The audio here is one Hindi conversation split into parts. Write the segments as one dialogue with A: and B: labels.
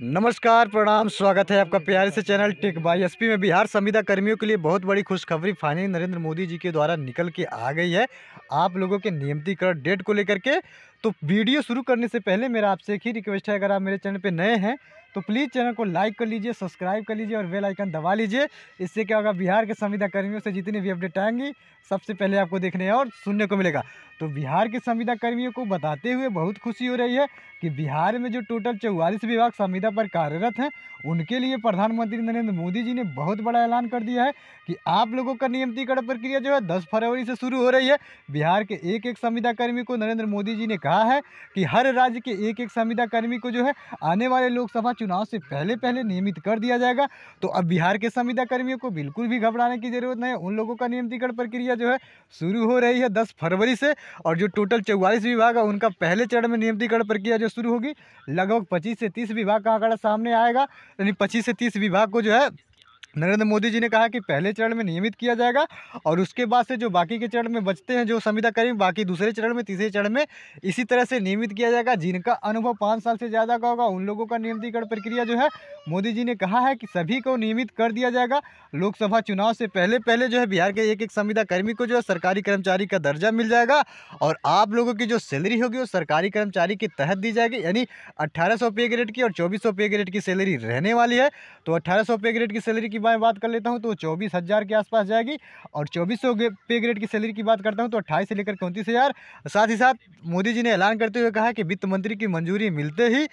A: नमस्कार प्रणाम स्वागत है आपका प्यारे से चैनल टेक बाई एस में बिहार संविदा कर्मियों के लिए बहुत बड़ी खुशखबरी फाइनली नरेंद्र मोदी जी के द्वारा निकल के आ गई है आप लोगों के नियमितीकरण डेट को लेकर के तो वीडियो शुरू करने से पहले मेरा आपसे एक ही रिक्वेस्ट है अगर आप मेरे चैनल पे नए हैं तो प्लीज़ चैनल को लाइक कर लीजिए सब्सक्राइब कर लीजिए और बेल आइकन दबा लीजिए इससे क्या होगा बिहार के संविदा कर्मियों से जितनी भी अपडेट आएंगी सबसे पहले आपको देखने और सुनने को मिलेगा तो बिहार के संविदा कर्मियों को बताते हुए बहुत खुशी हो रही है कि बिहार में जो टोटल चौवालीस विभाग संविदा पर कार्यरत हैं उनके लिए प्रधानमंत्री नरेंद्र मोदी जी ने बहुत बड़ा ऐलान कर दिया है कि आप लोगों का नियमतीकरण प्रक्रिया जो है दस फरवरी से शुरू हो रही है बिहार के एक एक संविदा कर्मी को नरेंद्र मोदी जी ने कहा है कि हर राज्य के एक एक संविदा कर्मी को जो है आने वाले लोकसभा चुनाव चुनाव से पहले पहले नियमित कर दिया जाएगा तो अब बिहार के संविदा कर्मियों को बिल्कुल भी घबराने की जरूरत नहीं है उन लोगों का नियमितीकरण प्रक्रिया जो है शुरू हो रही है दस फरवरी से और जो टोटल चौवालीस विभाग है उनका पहले चरण में नियमितीकरण प्रक्रिया जो शुरू होगी लगभग पच्चीस से तीस विभाग का आंकड़ा सामने आएगा यानी पच्चीस से तीस विभाग को जो है नरेंद्र मोदी जी ने कहा कि पहले चरण में नियमित किया जाएगा और उसके बाद से जो बाकी के चरण में बचते हैं जो संविदा कर्मी बाकी दूसरे चरण में तीसरे चरण में इसी तरह से नियमित किया जाएगा जिनका अनुभव पाँच साल से ज़्यादा का होगा उन लोगों का नियमितीकरण प्रक्रिया जो है मोदी जी ने कहा है कि सभी को नियमित कर दिया जाएगा लोकसभा चुनाव से पहले पहले जो है बिहार के एक एक संविदा कर्मी को जो है सरकारी कर्मचारी का दर्जा मिल जाएगा और आप लोगों की जो सैलरी होगी वो सरकारी कर्मचारी के तहत दी जाएगी यानी अट्ठारह पे ग्रेड की और चौबीस पे ग्रेड की सैलरी रहने वाली है तो अट्ठारह पे ग्रेड की सैलरी की मैं बात कर लेता हूँ तो चौबीस हज़ार के आसपास जाएगी और चौबीस सौ पे ग्रेड की सैलरी की बात करता हूँ तो अट्ठाईस से लेकर चौंतीस हज़ार साथ ही साथ मोदी जी ने ऐलान करते हुए कहा कि वित्त मंत्री की मंजूरी मिलते ही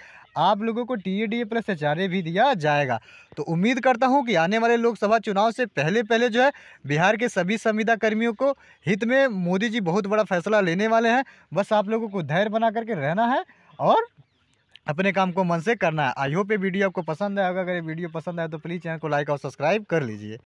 A: आप लोगों को T A D A plus H भी दिया जाएगा तो उम्मीद करता हूं कि आने वाले लोकसभा चुनाव से पहले पहले जो है बिहार के सभी संविदा कर्मियों को हित में मोदी जी बहुत बड़ा फैसला लेने वाले हैं बस आप लोगों को धैर्य बना करके रहना है और अपने काम को मन से करना है आई होप ये वीडियो आपको पसंद है अगर ये वीडियो पसंद आए तो प्लीज़ चैनल को लाइक और सब्सक्राइब कर लीजिए